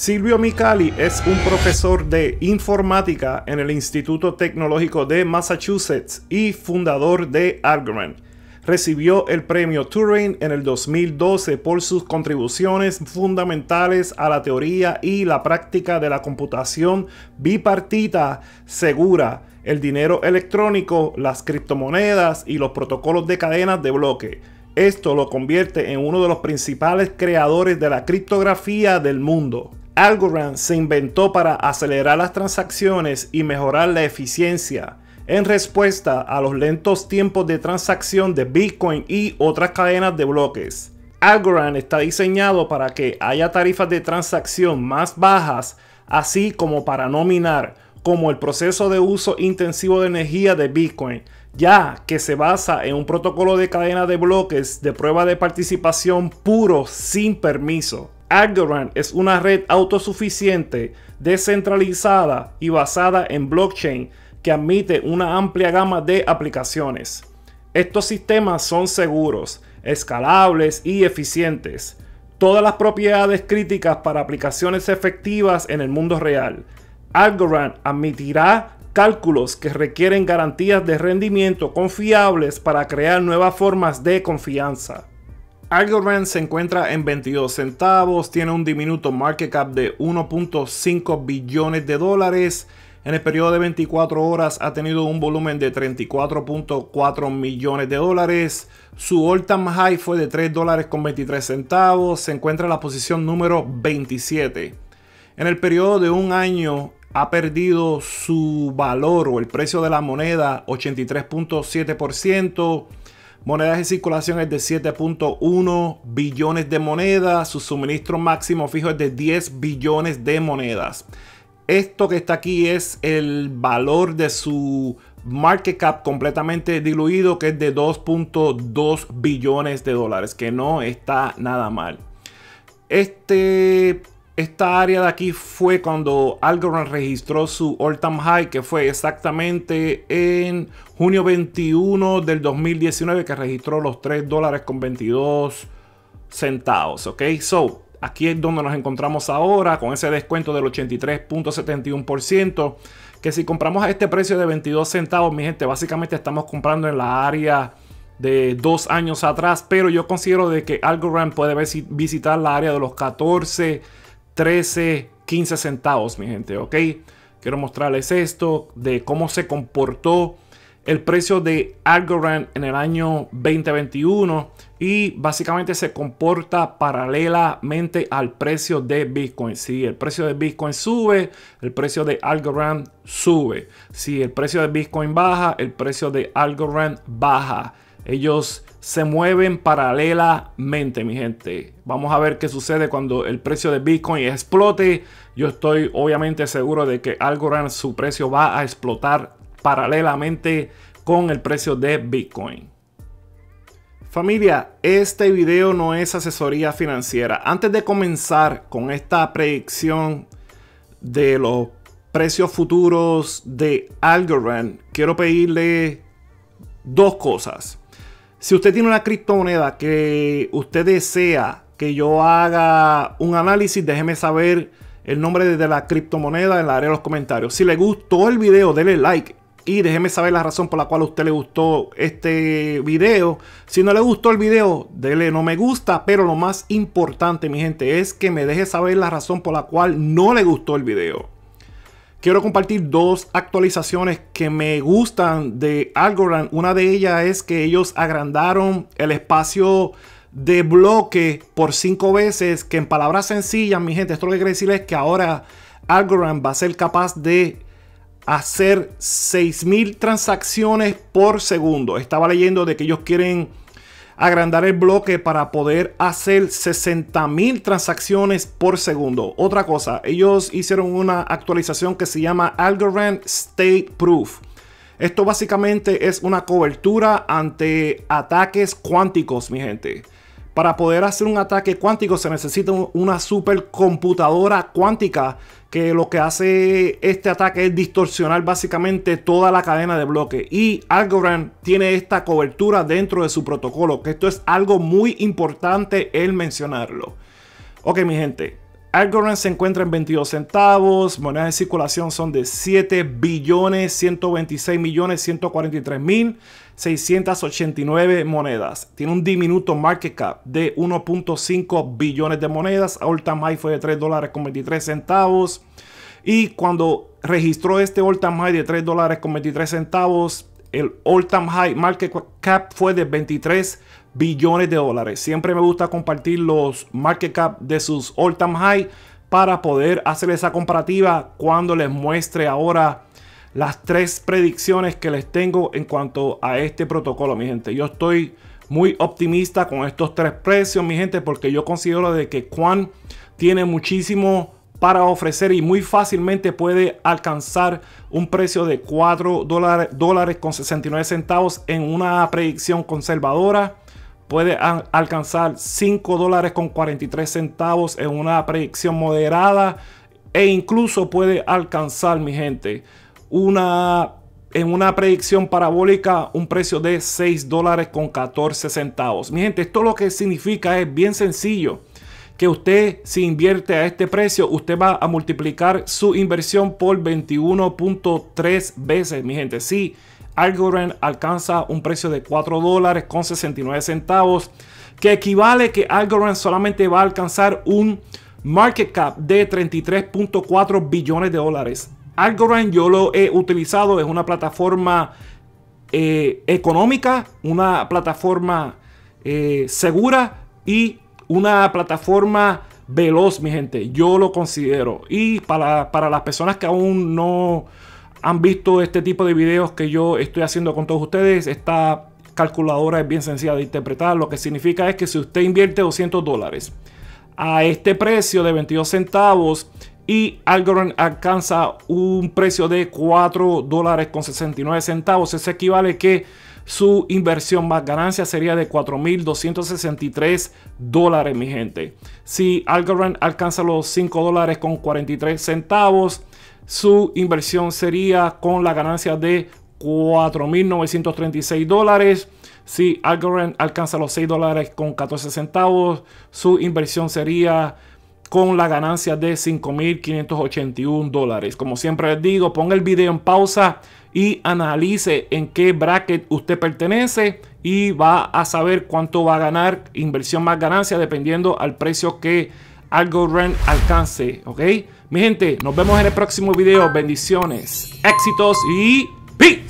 Silvio Micali es un profesor de informática en el Instituto Tecnológico de Massachusetts y fundador de Algorand. Recibió el premio Turing en el 2012 por sus contribuciones fundamentales a la teoría y la práctica de la computación bipartita segura, el dinero electrónico, las criptomonedas y los protocolos de cadenas de bloque. Esto lo convierte en uno de los principales creadores de la criptografía del mundo. Algorand se inventó para acelerar las transacciones y mejorar la eficiencia en respuesta a los lentos tiempos de transacción de Bitcoin y otras cadenas de bloques. Algorand está diseñado para que haya tarifas de transacción más bajas, así como para no como el proceso de uso intensivo de energía de Bitcoin, ya que se basa en un protocolo de cadena de bloques de prueba de participación puro sin permiso. Algorand es una red autosuficiente, descentralizada y basada en blockchain que admite una amplia gama de aplicaciones. Estos sistemas son seguros, escalables y eficientes. Todas las propiedades críticas para aplicaciones efectivas en el mundo real. Algorand admitirá cálculos que requieren garantías de rendimiento confiables para crear nuevas formas de confianza. Algorand se encuentra en 22 centavos, tiene un diminuto market cap de 1.5 billones de dólares. En el periodo de 24 horas ha tenido un volumen de 34.4 millones de dólares. Su all time high fue de 3 dólares con 23 centavos. Se encuentra en la posición número 27. En el periodo de un año ha perdido su valor o el precio de la moneda 83.7% monedas en circulación es de 7.1 billones de monedas, su suministro máximo fijo es de 10 billones de monedas. Esto que está aquí es el valor de su market cap completamente diluido que es de 2.2 billones de dólares, que no está nada mal. Este esta área de aquí fue cuando Algorand registró su all-time high, que fue exactamente en junio 21 del 2019, que registró los 3 dólares con 22 centavos. Ok, so aquí es donde nos encontramos ahora con ese descuento del 83.71%. Que si compramos a este precio de 22 centavos, mi gente, básicamente estamos comprando en la área de dos años atrás, pero yo considero de que Algorand puede visitar la área de los 14 13, 15 centavos, mi gente, ¿ok? Quiero mostrarles esto de cómo se comportó el precio de Algorand en el año 2021 y básicamente se comporta paralelamente al precio de Bitcoin. Si el precio de Bitcoin sube, el precio de Algorand sube. Si el precio de Bitcoin baja, el precio de Algorand baja. Ellos se mueven paralelamente, mi gente. Vamos a ver qué sucede cuando el precio de Bitcoin explote. Yo estoy obviamente seguro de que Algorand su precio va a explotar paralelamente con el precio de Bitcoin. Familia, este video no es asesoría financiera. Antes de comenzar con esta predicción de los precios futuros de Algorand, quiero pedirle dos cosas. Si usted tiene una criptomoneda que usted desea que yo haga un análisis, déjeme saber el nombre de la criptomoneda en la área de los comentarios. Si le gustó el video, dele like y déjeme saber la razón por la cual usted le gustó este video. Si no le gustó el video, dele no me gusta, pero lo más importante, mi gente, es que me deje saber la razón por la cual no le gustó el video quiero compartir dos actualizaciones que me gustan de Algorand. Una de ellas es que ellos agrandaron el espacio de bloque por cinco veces, que en palabras sencillas, mi gente, esto lo que quiere decir es que ahora Algorand va a ser capaz de hacer 6.000 transacciones por segundo. Estaba leyendo de que ellos quieren agrandar el bloque para poder hacer 60,000 transacciones por segundo. Otra cosa, ellos hicieron una actualización que se llama Algorand State Proof. Esto básicamente es una cobertura ante ataques cuánticos, mi gente. Para poder hacer un ataque cuántico se necesita una supercomputadora cuántica que lo que hace este ataque es distorsionar básicamente toda la cadena de bloques Y Algorand tiene esta cobertura dentro de su protocolo, que esto es algo muy importante el mencionarlo. Ok, mi gente, Algorand se encuentra en 22 centavos, monedas de circulación son de 7 billones 126 millones 143 mil 689 monedas. Tiene un diminuto market cap de 1.5 billones de monedas. All time high fue de 3 dólares con 23 centavos. Y cuando registró este all time high de 3 dólares con 23 centavos, el all time high market cap fue de 23 billones de dólares. Siempre me gusta compartir los market cap de sus all time high para poder hacer esa comparativa cuando les muestre ahora las tres predicciones que les tengo en cuanto a este protocolo, mi gente. Yo estoy muy optimista con estos tres precios, mi gente, porque yo considero de que Quan tiene muchísimo para ofrecer y muy fácilmente puede alcanzar un precio de 4 dólares, dólares con 69 centavos en una predicción conservadora puede alcanzar 5 dólares con 43 centavos en una predicción moderada e incluso puede alcanzar, mi gente, una en una predicción parabólica un precio de 6 dólares con 14 centavos. Mi gente, esto lo que significa es bien sencillo. Que usted si invierte a este precio, usted va a multiplicar su inversión por 21.3 veces, mi gente. Sí, Algorand alcanza un precio de 4 dólares con 69 centavos, que equivale que Algorand solamente va a alcanzar un market cap de 33.4 billones de dólares. Algorand yo lo he utilizado, es una plataforma eh, económica, una plataforma eh, segura y una plataforma veloz, mi gente. Yo lo considero. Y para, para las personas que aún no han visto este tipo de videos que yo estoy haciendo con todos ustedes. Esta calculadora es bien sencilla de interpretar. Lo que significa es que si usted invierte 200 dólares a este precio de 22 centavos y Algorand alcanza un precio de 4 dólares con 69 centavos, eso equivale que su inversión más ganancia sería de 4.263 dólares, mi gente. Si Algorand alcanza los 5 dólares con 43 centavos, su inversión sería con la ganancia de 4.936 dólares. Si Algorand alcanza los 6 dólares con 14 centavos, su inversión sería con la ganancia de 5.581 dólares. Como siempre les digo, ponga el video en pausa y analice en qué bracket usted pertenece y va a saber cuánto va a ganar inversión más ganancia dependiendo al precio que Algorand alcance. ¿ok? Mi gente, nos vemos en el próximo video. Bendiciones, éxitos y peace.